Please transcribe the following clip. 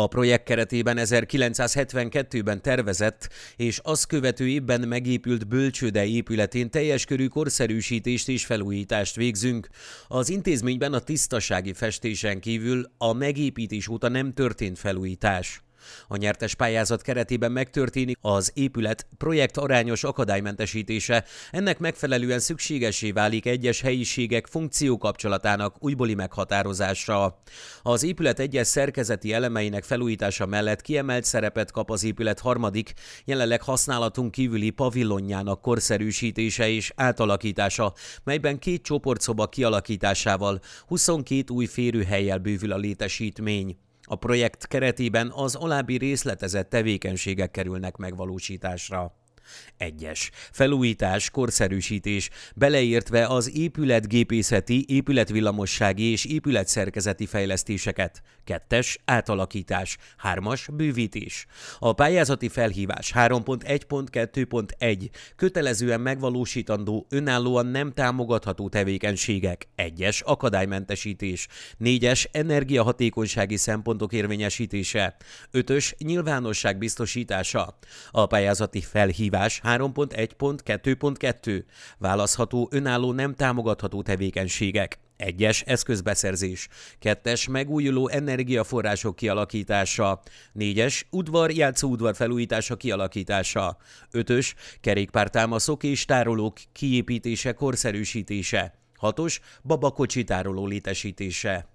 A projekt keretében 1972-ben tervezett és azt követő évben megépült bölcsőde épületén teljes körű korszerűsítést és felújítást végzünk. Az intézményben a tisztasági festésen kívül a megépítés óta nem történt felújítás. A nyertes pályázat keretében megtörténik az épület projekt arányos akadálymentesítése. Ennek megfelelően szükségesé válik egyes helyiségek funkciókapcsolatának újbóli meghatározása. Az épület egyes szerkezeti elemeinek felújítása mellett kiemelt szerepet kap az épület harmadik, jelenleg használatunk kívüli pavilonjának korszerűsítése és átalakítása, melyben két csoportszoba kialakításával 22 új férőhelyjel bővül a létesítmény. A projekt keretében az alábbi részletezett tevékenységek kerülnek megvalósításra. Egyes. Felújítás, korszerűsítés, beleértve az épületgépészeti, épületvillamossági és épületszerkezeti fejlesztéseket. Kettes. Átalakítás. Hármas. Bővítés. A pályázati felhívás 3.1.2.1 kötelezően megvalósítandó önállóan nem támogatható tevékenységek. Egyes. Akadálymentesítés. Négyes. Energiahatékonysági szempontok érvényesítése. Ötös. Nyilvánosság biztosítása. A pályázati felhívás Írás 3.1.2.2. Választható önálló nem támogatható tevékenységek. 1-es eszközbeszerzés, 2-es megújuló energiaforrások kialakítása, 4-es udvar játszóudvar felújítása kialakítása, 5-ös kerékpártámaszok és tárolók kiépítése korszerűsítése, 6-os babakocsi tároló létesítése.